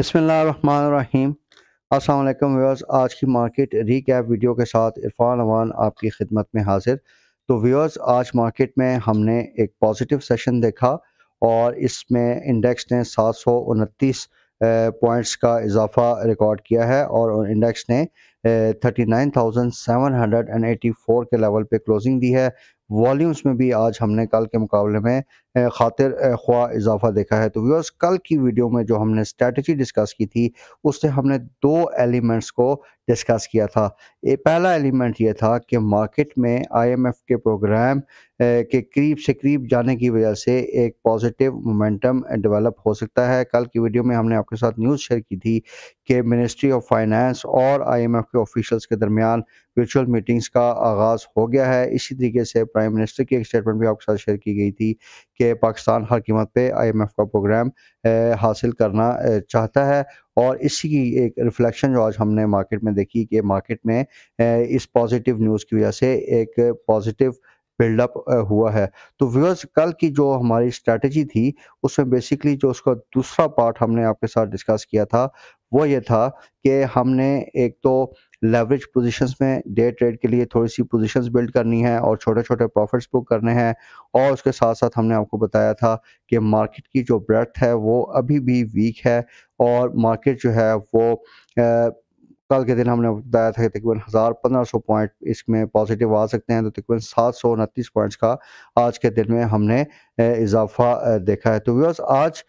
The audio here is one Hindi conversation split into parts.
बसमीम अल्लाम व्यूअर्स आज की मार्केट रीकैप वीडियो के साथ इरफान अवान आपकी खिदमत में हाजिर तो व्यूअर्स आज मार्केट में हमने एक पॉजिटिव सेशन देखा और इसमें इंडेक्स ने सात सौ उनतीस पॉइंट्स का इजाफा रिकॉर्ड किया है और इंडेक्स ने thirty nine thousand seven hundred and eighty four के लेवल पे क्लोजिंग दी है वॉल्यूम्स में भी आज हमने कल के मुकाबले में खातिर ख्वा इजाफा देखा है तो व्यूअर्स कल की वीडियो में जो हमने स्ट्रेटजी डिस्कस की थी उससे हमने दो एलिमेंट्स को डिस्कस किया था ए, पहला एलिमेंट ये था कि मार्केट में आईएमएफ के प्रोग्राम के करीब से करीब जाने की वजह से एक पॉजिटिव मोमेंटम डेवलप हो सकता है कल की वीडियो में हमने आपके साथ न्यूज़ शेयर की थी कि मिनिस्ट्री ऑफ फाइनेंस और आई के ऑफिशियल्स के दरमियान वर्चुअल मीटिंग्स का आगाज़ हो गया है इसी तरीके से प्राइम मिनिस्टर की एक स्टेटमेंट भी आपके साथ शेयर की गई थी कि पाकिस्तान हर कीमत पे आईएमएफ का प्रोग्राम हासिल करना चाहता है और इसी की एक रिफ्लेक्शन जो आज हमने मार्केट में देखी कि मार्केट में इस पॉजिटिव न्यूज़ की वजह से एक पॉजिटिव बिल्डअप हुआ है तो व्यूअर्स कल की जो हमारी स्ट्रेटजी थी उसमें बेसिकली जो उसका दूसरा पार्ट हमने आपके साथ डिस्कस किया था वो ये था कि हमने एक तो लेवरेज पोजीशंस में डे ट्रेड के लिए थोड़ी सी पोजीशंस बिल्ड करनी है और छोटे छोटे प्रॉफिट्स बुक करने हैं और उसके साथ साथ हमने आपको बताया था कि मार्केट की जो ब्रेथ है वो अभी भी वीक है और मार्केट जो है वो कल के दिन हमने बताया था कि तकरीबन हज़ार पंद्रह सौ पॉइंट इसमें पॉजिटिव आ सकते हैं तो तकरीबन सात सौ उनतीस पॉइंट्स का आज के दिन में हमने इजाफा देखा है तो व्यवर्स आज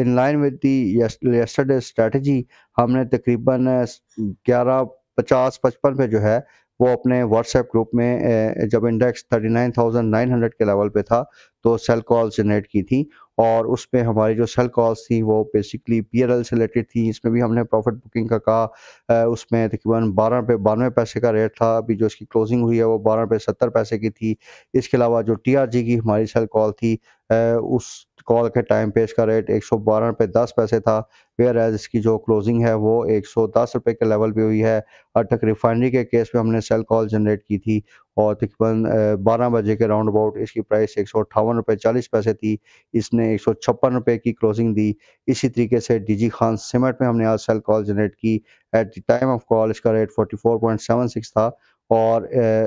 in line with the yesterday strategy हमने तकरीबन ग्यारह पचास पचपन पे जो है वो अपने व्हाट्सएप ग्रुप में जब इंडेक्स 39,900 के लेवल पे था तो सेल कॉल जनरेट की थी और उसमें हमारी जो सेल कॉल्स थी वो बेसिकली पी से रिलेटेड थी इसमें भी हमने प्रॉफिट बुकिंग का कहा उसमें तकरीबन बारह रुपये बानवे पैसे का रेट था अभी जो इसकी क्लोजिंग हुई है वो बारह रुपये सत्तर पैसे की थी इसके अलावा जो टी की हमारी सेल कॉल थी उस कॉल के टाइम पे इसका रेट एक सौ बारह रुपये दस पैसे था वेयर एज इसकी जो क्लोजिंग है वो एक सौ दस रुपये के लेवल पे हुई है अटक रिफाइनरी के केस में हमने सेल कॉल जनरेट की थी और तकरीबन बारह बजे के राउंड अबाउट इसकी प्राइस एक सौ अट्ठावन रुपये चालीस पैसे थी इसने एक सौ छप्पन रुपये की क्लोजिंग दी इसी तरीके से डीजी खान सीमेंट में हमने आज सेल कॉल जनरेट की at the time of call इसका rate forty four point seven six था और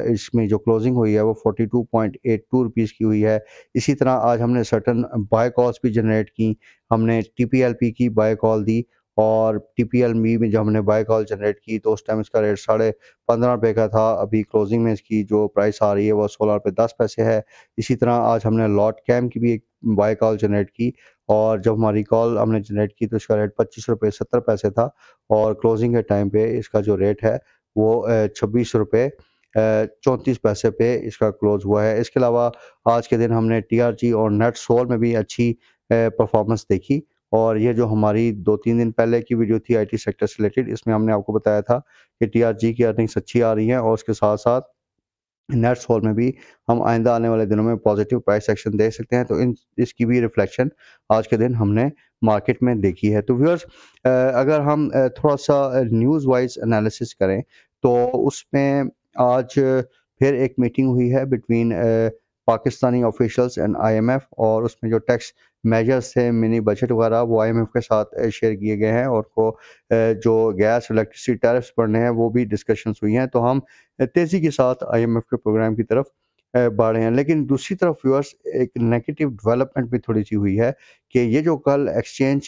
इसमें जो क्लोजिंग हुई है वो forty two point eight two rupees की हुई है इसी तरह आज हमने सर्टन बाय कॉल्स भी जनरेट की हमने टी पी एल पी की बाय कॉल दी और टी पी एल मी में जो हमने बाय कॉल जनरेट की तो उस टाइम इसका रेट साढ़े पंद्रह रुपये का था अभी क्लोजिंग में इसकी जो प्राइस आ रही है वह सोलह रुपये दस पैसे है इसी तरह आज हमने लॉट कैम की भी एक बाय कॉल जनरेट की और जब हमारी कॉल हमने जनरेट की तो इसका रेट पच्चीस रुपये सत्तर पैसे था और क्लोजिंग के टाइम पे इसका जो रेट है वो छब्बीस रुपये चौंतीस पैसे पे इसका क्लोज हुआ है इसके अलावा आज के दिन हमने जी और नेट सोल में भी अच्छी परफॉर्मेंस देखी और ये जो हमारी दो तीन दिन पहले की वीडियो थी आईटी सेक्टर से रिलेटेड इसमें हमने आपको बताया था कि टीआरजी की अर्निंग्स अच्छी आ रही हैं और उसके साथ साथ नेट्स फॉर में भी हम आइंदा आने वाले दिनों में पॉजिटिव प्राइस एक्शन देख सकते हैं तो इन इसकी भी रिफ्लेक्शन आज के दिन हमने मार्केट में देखी है तो व्यूअर्स अगर हम थोड़ा सा न्यूज़ वाइज एनालिसिस करें तो उसमें आज फिर एक मीटिंग हुई है between Pakistani officials and IMF और उसमें जो टैक्स मेजर्स थे मिनी बजट वगैरह वो आईएमएफ के साथ शेयर किए गए हैं और को जो गैस इलेक्ट्रिसिटी टैरिफ्स बढ़ने हैं वो भी डिस्कशंस हुई हैं तो हम तेज़ी के साथ आईएमएफ के प्रोग्राम की तरफ बढ़ रहे हैं लेकिन दूसरी तरफ व्यूअर्स एक नेगेटिव डेवलपमेंट भी थोड़ी सी हुई है कि ये जो कल एक्सचेंज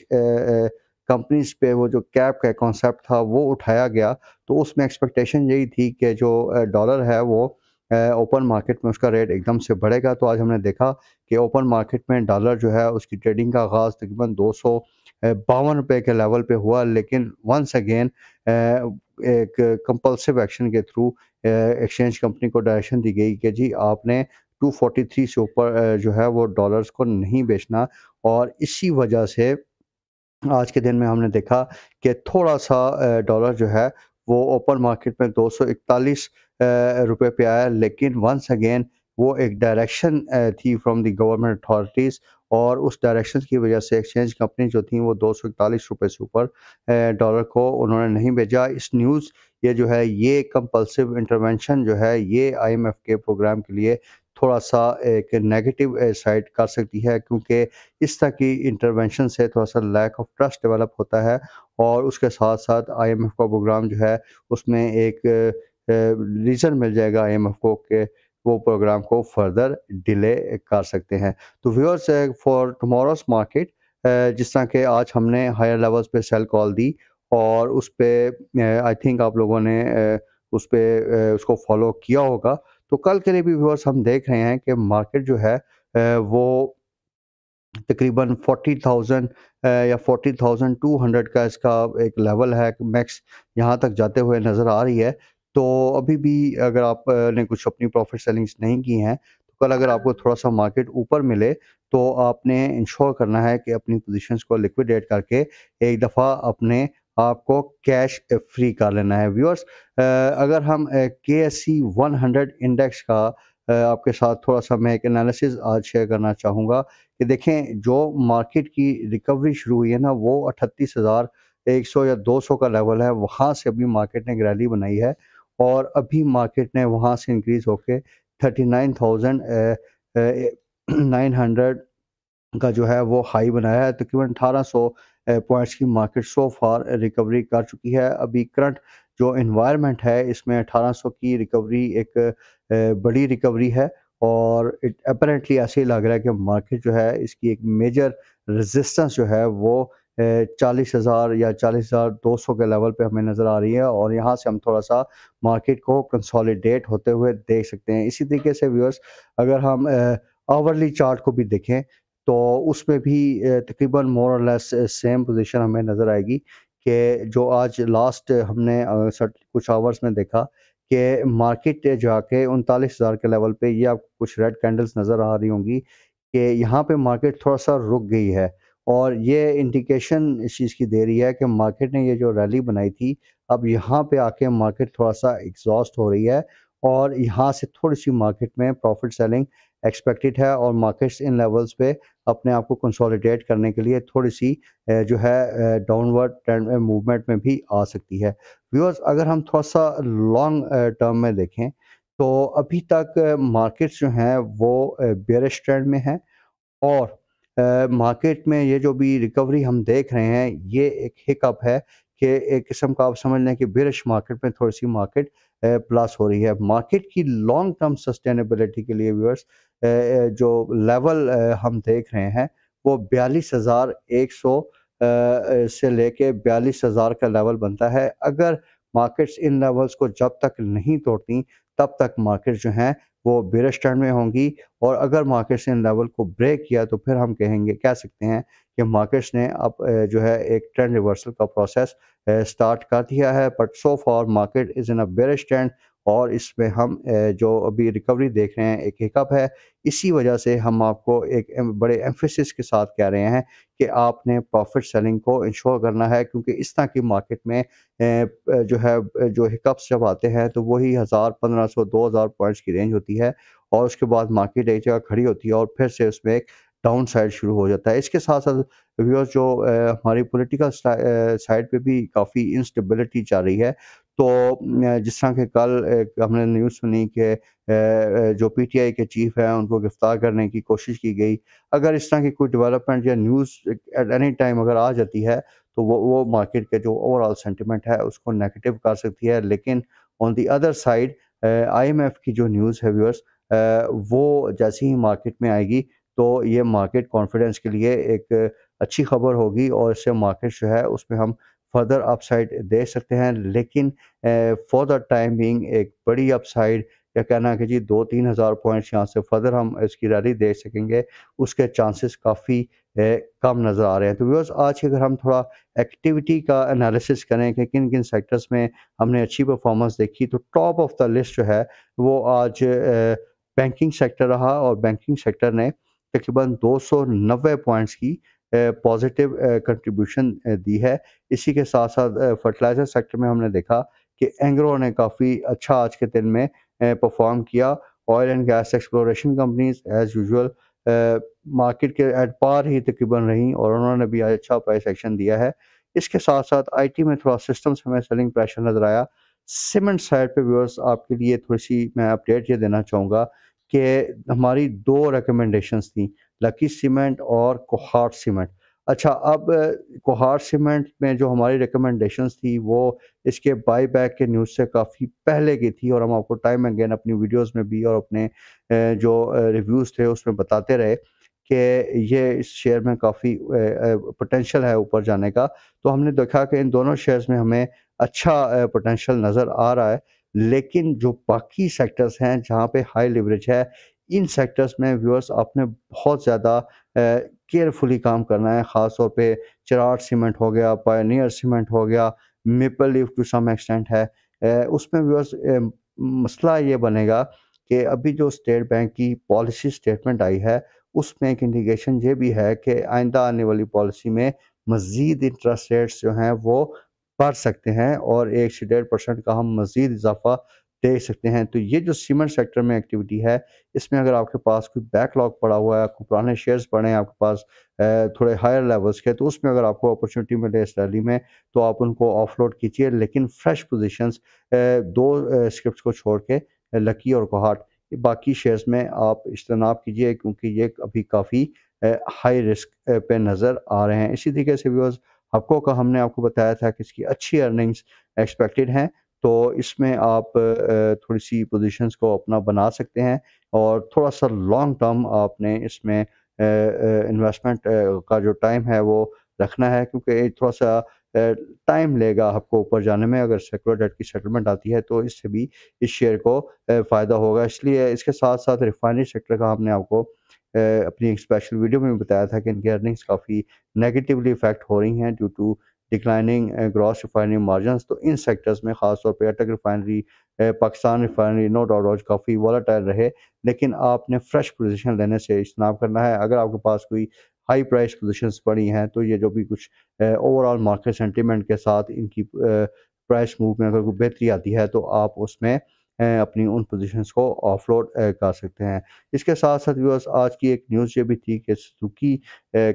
कंपनीज पे वो जो कैप का कॉन्सेप्ट था वो उठाया गया तो उसमें एक्सपेक्टेशन यही थी कि जो डॉलर है वो ओपन मार्केट में उसका रेट एकदम से बढ़ेगा तो आज हमने देखा कि ओपन मार्केट में डॉलर जो है उसकी ट्रेडिंग का आगाज़ तकरीबन दो सौ बावन रुपये के लेवल पे हुआ लेकिन वंस अगेन एक कंपल्सिव एक्शन के थ्रू एक्सचेंज कंपनी को डायरेक्शन दी गई कि जी आपने 243 से ऊपर जो है वो डॉलर्स को नहीं बेचना और इसी वजह से आज के दिन में हमने देखा कि थोड़ा सा डॉलर जो है वो ओपन मार्केट में दो सौ इकतालीस रुपये पे आया लेकिन वंस अगेन वो एक डायरेक्शन थी फ्रॉम दी गवर्नमेंट अथॉरिटीज़ और उस डायरेक्शन की वजह से एक्सचेंज कंपनी जो थी वो दो सौ इकतालीस रुपये से ऊपर डॉलर को उन्होंने नहीं भेजा इस न्यूज़ ये जो है ये कंपल्सिव इंटरवेंशन जो है ये आईएमएफ के प्रोग्राम के लिए थोड़ा सा एक नेगेटिव साइड कर सकती है क्योंकि इस तरह की इंटरवेंशन से थोड़ा सा लैक ऑफ ट्रस्ट डेवलप होता है और उसके साथ साथ आईएमएफ का प्रोग्राम जो है उसमें एक रीज़न मिल जाएगा आईएमएफ को के वो प्रोग्राम को फर्दर डिले कर सकते हैं तो व्यूअर्स फॉर टमोरोस मार्केट जिस तरह के आज हमने हायर लेवल्स पे सेल कॉल दी और उस पर आई थिंक आप लोगों ने उस पर उसको फॉलो किया होगा तो कल के लिए भी व्यवर्स हम देख रहे हैं कि मार्केट जो है वो तकरीबन 40,000 या 40,200 का इसका एक लेवल है मैक्स यहाँ तक जाते हुए नज़र आ रही है तो अभी भी अगर आपने कुछ अपनी प्रॉफिट सेलिंग्स नहीं की हैं तो कल अगर आपको थोड़ा सा मार्केट ऊपर मिले तो आपने इंश्योर करना है कि अपनी पोजीशंस को लिक्विडेट करके एक दफ़ा अपने आपको कैश फ्री कर लेना है व्यूअर्स अगर हम K S E one hundred index का आपके साथ थोड़ा सा मैं एक एनालिसिस आज शेयर करना चाहूँगा कि देखें जो मार्केट की रिकवरी शुरू हुई है ना वो अट्ठतीस हज़ार एक सौ या दो सौ का लेवल है वहाँ से अभी मार्केट ने रैली बनाई है और अभी मार्केट ने वहाँ से इंक्रीज होके thirty nine thousand nine hundred का जो है वो हाई बनाया है तकरीबन अठारह सौ पॉइंट्स की मार्केट सो फार रिकवरी कर चुकी है अभी करंट जो इन्वायरमेंट है इसमें 1800 की रिकवरी एक बड़ी रिकवरी है और इट अपेरेंटली ऐसे ही लग रहा है कि मार्केट जो है इसकी एक मेजर रेजिस्टेंस जो है वो चालीस हज़ार या चालीस हज़ार दो सौ के लेवल पे हमें नज़र आ रही है और यहाँ से हम थोड़ा सा मार्केट को कंसोलिडेट होते हुए देख सकते हैं इसी तरीके से व्यूअर्स अगर हम आवरली चार्ट को भी देखें तो उसमें भी तकरीबन मोर और लेस सेम पोजीशन हमें नज़र आएगी कि जो आज लास्ट हमने कुछ आवर्स में देखा कि मार्केट जाके उनतालीस हज़ार के लेवल पे ये आपको कुछ रेड कैंडल्स नज़र आ रही होंगी कि यहाँ पे मार्केट थोड़ा सा रुक गई है और ये इंडिकेशन इस चीज़ की दे रही है कि मार्केट ने ये जो रैली बनाई थी अब यहाँ पे आके मार्केट थोड़ा सा एग्जॉस्ट हो रही है और यहाँ से थोड़ी सी मार्केट में प्रॉफिट सेलिंग एक्सपेक्टेड है और मार्केट्स इन लेवल्स पे अपने आप को कंसोलिडेट करने के लिए थोड़ी सी जो है डाउनवर्ड ट्रेंड में मूवमेंट में भी आ सकती है व्यूअर्स अगर हम थोड़ा सा लॉन्ग टर्म में देखें तो अभी तक मार्केट्स जो हैं वो बेरिश ट्रेंड में हैं और मार्केट में ये जो भी रिकवरी हम देख रहे हैं ये एक हिकअप है कि एक किस्म का आप समझ लें कि बिरश मार्केट में थोड़ी सी मार्केट प्लस हो रही है मार्केट की लॉन्ग टर्म सस्टेनेबिलिटी के लिए व्यूअर्स जो लेवल हम देख रहे हैं वो बयालीस हज़ार एक सौ से लेके बयालीस हज़ार का लेवल बनता है अगर मार्केट्स इन लेवल्स को जब तक नहीं तोड़ती तब तक मार्केट जो हैं वो बेयर स्टैंड में होंगी और अगर मार्केट्स ने इन लेवल को ब्रेक किया तो फिर हम कहेंगे कह सकते हैं कि मार्केट्स ने अब जो है एक ट्रेंड रिवर्सल का प्रोसेस स्टार्ट कर दिया है but so far market is in a bear stand और इसमें हम जो अभी रिकवरी देख रहे हैं एक हिकअप है इसी वजह से हम आपको एक बड़े एम्फेसिस के साथ कह रहे हैं कि आपने प्रॉफिट सेलिंग को इंश्योर करना है क्योंकि इस तरह की मार्केट में जो है जो हिकअप्स जब आते हैं तो वही हज़ार पंद्रह सौ दो हज़ार पॉइंट्स की रेंज होती है और उसके बाद मार्केट एक जगह खड़ी होती है और फिर से उसमें एक डाउन साइड शुरू हो जाता है इसके साथ साथ व्यूअर्स जो हमारी पॉलिटिकल साइड पे भी काफ़ी इंस्टेबिलिटी जा रही है तो जिस तरह के कल हमने न्यूज़ सुनी कि जो पीटीआई के चीफ हैं उनको गिरफ्तार करने की कोशिश की गई अगर इस तरह की कोई डेवलपमेंट या न्यूज़ एट एनी टाइम अगर आ जाती है तो वो वो मार्केट के जो ओवरऑल सेंटिमेंट है उसको नेगेटिव कर सकती है लेकिन on the other side IMF की जो न्यूज़ है व्यूअर्स वो जैसे ही मार्केट में आएगी तो ये मार्केट कॉन्फिडेंस के लिए एक अच्छी खबर होगी और इससे मार्केट जो है उसमें हम फर्दर अपसाइड दे सकते हैं लेकिन फॉर द टाइम बिंग एक बड़ी अपसाइड या कहना है कि जी दो तीन हज़ार पॉइंट्स यहाँ से फर्दर हम इसकी रैली दे सकेंगे उसके चांसेस काफ़ी कम नज़र आ रहे हैं तो व्यवर्स आज अगर हम थोड़ा एक्टिविटी का एनालिसिस करें कि किन किन सेक्टर्स में हमने अच्छी परफॉर्मेंस देखी तो टॉप ऑफ द लिस्ट जो है वो आज बैंकिंग सेक्टर रहा और बैंकिंग सेक्टर ने तकरीबन दो सौ नब्बे पॉइंट्स की पॉजिटिव कंट्रीब्यूशन दी है इसी के साथ साथ फर्टिलाइज़र सेक्टर में हमने देखा कि एंग्रो ने काफ़ी अच्छा आज के दिन में परफॉर्म किया oil and gas exploration companies as usual market के एट पार ही तकरीबन रहीं और उन्होंने भी आज अच्छा प्राइस एक्शन दिया है इसके साथ साथ आईटी में थोड़ा सिस्टम्स हमें सेलिंग प्रेशर नज़र आया सीमेंट साइड पे व्यूअर्स आपके लिए थोड़ी सी मैं अपडेट ये देना चाहूँगा कि हमारी दो रिकमेंडेशंस थी लकी सीमेंट और कोहार सीमेंट अच्छा अब कोहार सीमेंट में जो हमारी रिकमेंडेशंस थी वो इसके बाई बैक के न्यूज़ से काफ़ी पहले की थी और हम आपको टाइम अगेन अपनी वीडियोस में भी और अपने जो रिव्यूज़ थे उसमें बताते रहे कि ये इस शेयर में काफ़ी पोटेंशल है ऊपर जाने का तो हमने देखा कि इन दोनों शेयर्स में हमें अच्छा पोटेंशल नज़र आ रहा है लेकिन जो बाकी सेक्टर्स हैं जहाँ पे हाई लिवरेज है इन सेक्टर्स में व्यूअर्स आपने बहुत ज़्यादा केयरफुली काम करना है ख़ास तौर पे चराट सीमेंट हो गया पायनियर सीमेंट हो गया maple leaf to some extent है उसमें व्यूअर्स मसला ये बनेगा कि अभी जो स्टेट बैंक की पॉलिसी स्टेटमेंट आई है उसमें एक इंडिकेशन ये भी है कि आइंदा आने वाली पॉलिसी में मज़ीद इंटरेस्ट रेट्स जो हैं वो पढ़ सकते हैं और एक से डेढ़ परसेंट का हम मजीद इजाफा देख सकते हैं तो ये जो सीमेंट सेक्टर में एक्टिविटी है इसमें अगर आपके पास कोई बैकलॉग पड़ा हुआ है आपको पुराने शेयर्स पड़े हैं आपके पास थोड़े हायर लेवल्स के तो उसमें अगर आपको अपॉर्चुनिटी मिले इस रैली में तो आप उनको ऑफलोड कीजिए लेकिन फ्रेश पोजिशन दो स्क्रिप्ट को छोड़ के लकी और कोहाट बाकी शेयर्स में आप इज्तनाब कीजिए क्योंकि ये अभी काफ़ी हाई रिस्क पे नज़र आ रहे हैं इसी तरीके से व्यवर्स आपको का हमने आपको बताया था कि इसकी अच्छी अर्निंग्स एक्सपेक्टेड हैं तो इसमें आप थोड़ी सी पोजीशंस को अपना बना सकते हैं और थोड़ा सा लॉन्ग टर्म आपने इसमें इन्वेस्टमेंट का जो टाइम है वो रखना है क्योंकि थोड़ा सा टाइम लेगा आपको ऊपर जाने में अगर सेकुलर डेट की सेटलमेंट आती है तो इससे भी इस शेयर को फ़ायदा होगा इसलिए इसके साथ साथ रिफाइनरी सेक्टर का हमने आपको अपनी एक स्पेशल वीडियो में बताया था कि इनकी अर्निंग्स काफ़ी नेगेटिवली इफेक्ट हो रही हैं due to declining gross refinery margin तो इन सेक्टर्स में खासतौर पर Attock refinery Pakistan refinery no doubt आज काफ़ी वॉलाटाइल रहे लेकिन आपने फ्रेश पोजिशन लेने से इजनाब करना है अगर आपके पास कोई हाई प्राइस पोजिशंस बनी हैं तो ये जो भी कुछ ओवरऑल मार्केट सेंटीमेंट के साथ इनकी प्राइस मूव में अगर कोई बेहतरी आती है तो आप उसमें अपनी उन पोजीशंस को ऑफलोड कर सकते हैं इसके साथ साथ व्यूअर्स आज की एक न्यूज़ ये भी थी कि सुजुकी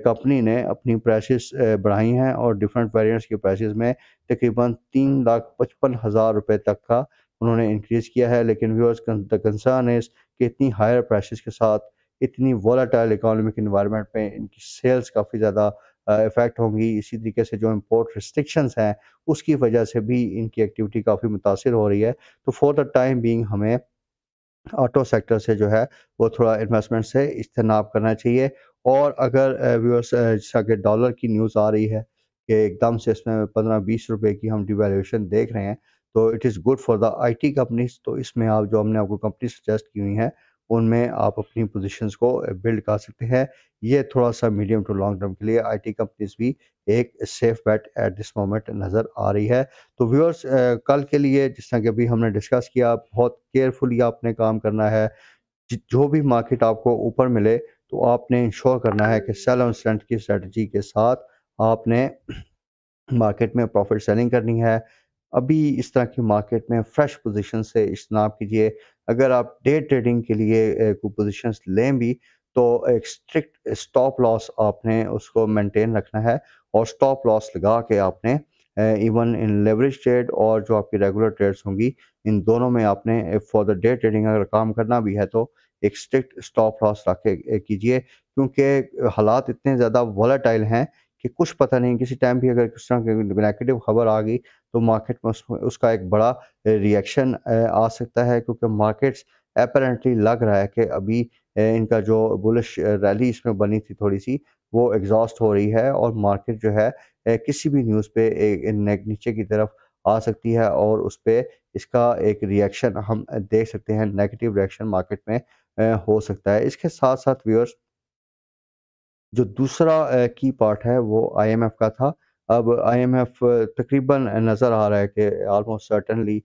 कंपनी ने अपनी प्राइसेस बढ़ाई हैं और डिफरेंट वेरिएंट्स के प्राइसेस में तकरीबन तीन लाख पचपन हज़ार रुपये तक का उन्होंने इंक्रीज़ किया है लेकिन व्यूअर्स कंसर्न है कि इतनी हायर प्राइसेस के साथ इतनी वॉलाटाइल इकोनॉमिक इन्वायरमेंट में इनकी सेल्स काफ़ी ज़्यादा इफ़ेक्ट होंगी इसी तरीके से जो इम्पोर्ट रिस्ट्रिक्शंस हैं उसकी वजह से भी इनकी एक्टिविटी काफ़ी मुतासर हो रही है तो फॉर द टाइम बींग हमें ऑटो सेक्टर से जो है वो थोड़ा इन्वेस्टमेंट से इजतनाब करना चाहिए और अगर व्यूअर्स जैसा कि डॉलर की न्यूज़ आ रही है कि एकदम से इसमें पंद्रह बीस रुपए की हम डिवेल्यूशन देख रहे हैं तो it is good for the IT companies तो इसमें आप जो हमने आपको कंपनी सजेस्ट की हुई हैं उनमें आप अपनी पोजीशंस को बिल्ड कर सकते हैं ये थोड़ा सा मीडियम टू लॉन्ग टर्म के लिए आईटी कंपनीज भी एक safe bet at this moment नज़र आ रही है तो व्यूअर्स कल के लिए जिस तरह के अभी हमने डिस्कस किया बहुत केयरफुली आपने काम करना है जो भी मार्केट आपको ऊपर मिले तो आपने इंश्योर करना है कि सेल ऑन स्ट्रेंथ की स्ट्रेटजी के साथ आपने मार्केट में प्रॉफिट सेलिंग करनी है अभी इस तरह की मार्केट में फ्रेश पोजीशन से इज्तनाब कीजिए अगर आप डे ट्रेडिंग के लिए कोई लें भी तो एक स्ट्रिक्ट स्टॉप लॉस आपने उसको मेंटेन रखना है और स्टॉप लॉस लगा के आपने इवन इन लेवरेज ट्रेड और जो आपकी रेगुलर ट्रेड्स होंगी इन दोनों में आपने फॉर द डे ट्रेडिंग अगर काम करना भी है तो एक स्ट्रिक्ट स्टॉप लॉस रखे कीजिए क्योंकि हालात इतने ज़्यादा वॉलेटाइल हैं कि कुछ पता नहीं किसी टाइम भी अगर किस तरह की नेगेटिव खबर आ गई तो मार्केट में उसका एक बड़ा रिएक्शन आ सकता है क्योंकि मार्केट्स अपेरेंटली लग रहा है कि अभी इनका जो बुलिश रैली इसमें बनी थी थोड़ी सी वो एग्जॉस्ट हो रही है और मार्केट जो है किसी भी न्यूज़ पे नीचे की तरफ आ सकती है और उस पर इसका एक रिएक्शन हम देख सकते हैं नेगेटिव रिएक्शन मार्केट में हो सकता है इसके साथ साथ व्यूअर्स जो दूसरा की पार्ट है वो आईएमएफ का था अब आईएमएफ तकरीबन नज़र आ रहा है कि आलमोस्ट सर्टनली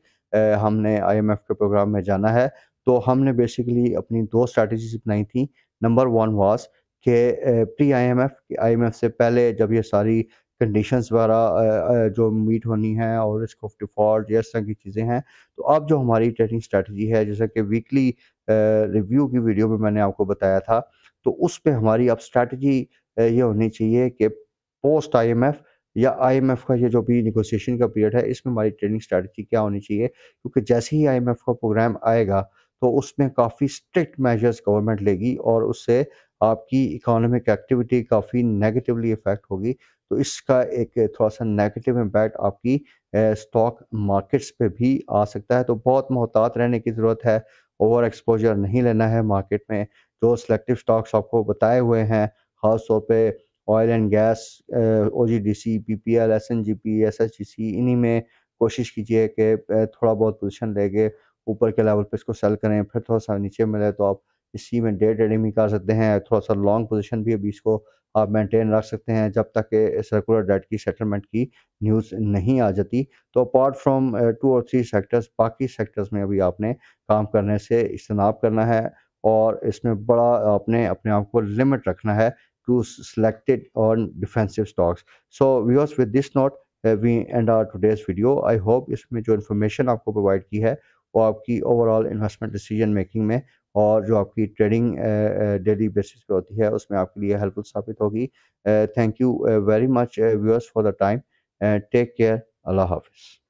हमने आईएमएफ के प्रोग्राम में जाना है तो हमने बेसिकली अपनी दो स्ट्रेटजीज बनाई थी नंबर वन वाज के प्री आईएमएफ आईएमएफ से पहले जब ये सारी कंडीशंस वगैरह जो मीट होनी है और रिस्क ऑफ डिफॉल्ट ये इस तरह की चीज़ें हैं तो अब जो हमारी ट्रेडिंग स्ट्रेटजी है जैसा कि वीकली रिव्यू की वीडियो में मैंने आपको बताया था तो उस पर हमारी अब स्ट्रैटेजी ये होनी चाहिए कि पोस्ट आईएमएफ या आईएमएफ का ये जो भी निगोशिएशन का पीरियड है इसमें हमारी ट्रेडिंग स्ट्रैटेजी क्या होनी चाहिए क्योंकि जैसे ही आईएमएफ का प्रोग्राम आएगा तो उसमें काफ़ी स्ट्रिक्ट मेजर्स गवर्नमेंट लेगी और उससे आपकी इकोनॉमिक एक्टिविटी काफ़ी नेगेटिवली इफेक्ट होगी तो इसका एक थोड़ा सा नेगेटिव इम्पैक्ट आपकी स्टॉक मार्केट्स पे भी आ सकता है तो बहुत मोहतात रहने की ज़रूरत है ओवर एक्सपोजर नहीं लेना है मार्केट में जो सेलेक्टिव स्टॉक्स आपको बताए हुए हैं खास तौर पर oil and gas O G D C P P L S N G P S H G C इन्हीं में कोशिश कीजिए कि थोड़ा बहुत पोजिशन लेके ऊपर के लेवल पे इसको सेल करें फिर थोड़ा सा नीचे मिले तो आप इसी में डे ट्रेडिंग भी कर सकते हैं थोड़ा सा लॉन्ग पोजिशन भी अभी इसको आप मेंटेन रख सकते हैं जब तक कि सर्कुलर डेट की सेटलमेंट की न्यूज़ नहीं आ जाती तो अपार्ट फ्रॉम टू और थ्री सेक्टर्स बाकी सेक्टर्स में अभी आपने काम करने से इज्तनाब करना है और इसमें बड़ा आपने अपने आप को लिमिट रखना है टू सेलेक्टेड और defensive stocks so viewers with this note we end our today's video I hope इसमें जो इन्फॉर्मेशन आपको प्रोवाइड की है वो आपकी ओवरऑल इन्वेस्टमेंट डिसीजन मेकिंग में और जो आपकी ट्रेडिंग डेली बेसिस पे होती है उसमें आपके लिए हेल्पफुल साबित होगी thank you very much viewers for the time take care अल्लाह हाफिज़